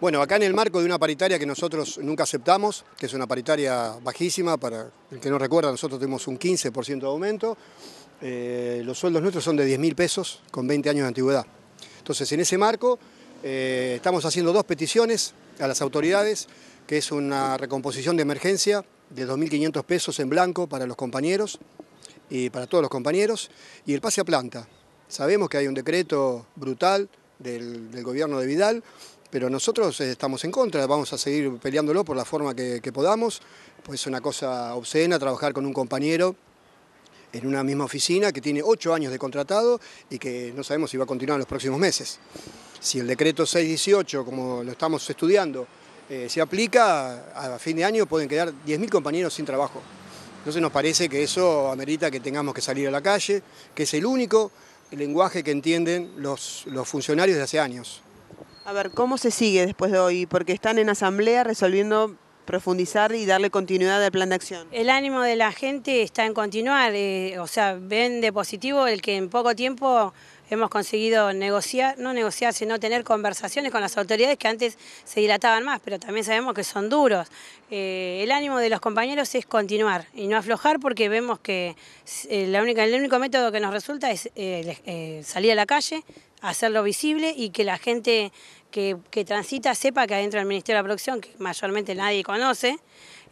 Bueno, acá en el marco de una paritaria que nosotros nunca aceptamos, que es una paritaria bajísima, para el que no recuerda, nosotros tenemos un 15% de aumento, eh, los sueldos nuestros son de 10.000 pesos con 20 años de antigüedad. Entonces, en ese marco, eh, estamos haciendo dos peticiones a las autoridades, que es una recomposición de emergencia de 2.500 pesos en blanco para los compañeros y para todos los compañeros, y el pase a planta. Sabemos que hay un decreto brutal del gobierno de Vidal pero nosotros eh, estamos en contra, vamos a seguir peleándolo por la forma que, podamos, pues es una cosa obscena trabajar con un compañero en una misma oficina que tiene ocho años de contratado y que no sabemos si va a continuar en los próximos meses. Si el decreto 618, como lo estamos estudiando, eh, se aplica, a fin de año pueden quedar 10.000 compañeros sin trabajo. Entonces nos parece que eso amerita que tengamos que salir a la calle, que es el único lenguaje que entienden los, los funcionarios de hace años. A ver, ¿cómo se sigue después de hoy? Porque están en asamblea resolviendo profundizar y darle continuidad al plan de acción. El ánimo de la gente está en continuar, eh, o sea, ven de positivo el que en poco tiempo hemos conseguido negociar, no negociar, sino tener conversaciones con las autoridades que antes se dilataban más, pero también sabemos que son duros. Eh, el ánimo de los compañeros es continuar y no aflojar porque vemos que eh, la única, el único método que nos resulta es eh, salir a la calle, hacerlo visible y que la gente que, que transita sepa que adentro del Ministerio de la Producción, que mayormente nadie conoce,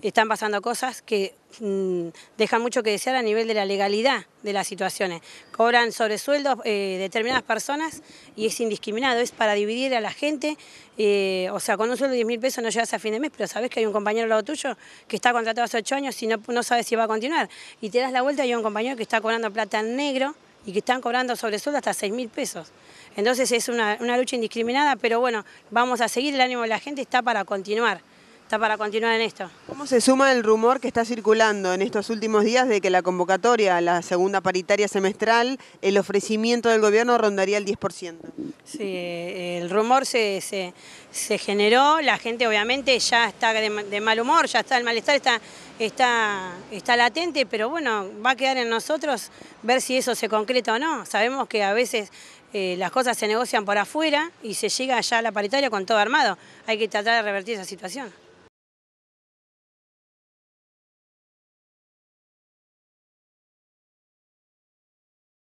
están pasando cosas que mm, dejan mucho que desear a nivel de la legalidad de las situaciones. Cobran sobresueldos eh, determinadas personas y es indiscriminado, es para dividir a la gente. Eh, o sea, con un sueldo de 10 mil pesos no llegas a fin de mes, pero sabes que hay un compañero al lado tuyo que está contratado hace 8 años y no, no sabes si va a continuar. Y te das la vuelta y hay un compañero que está cobrando plata en negro y que están cobrando sobresueldo hasta 6 mil pesos. Entonces es una, una lucha indiscriminada, pero bueno, vamos a seguir, el ánimo de la gente está para continuar está para continuar en esto. ¿Cómo se suma el rumor que está circulando en estos últimos días de que la convocatoria a la segunda paritaria semestral, el ofrecimiento del gobierno rondaría el 10%? Sí, eh, el rumor se, se, generó, la gente obviamente ya está de, mal humor, ya está el malestar, está, está, está latente, pero bueno, va a quedar en nosotros ver si eso se concreta o no. Sabemos que a veces eh, las cosas se negocian por afuera y se llega ya a la paritaria con todo armado. Hay que tratar de revertir esa situación.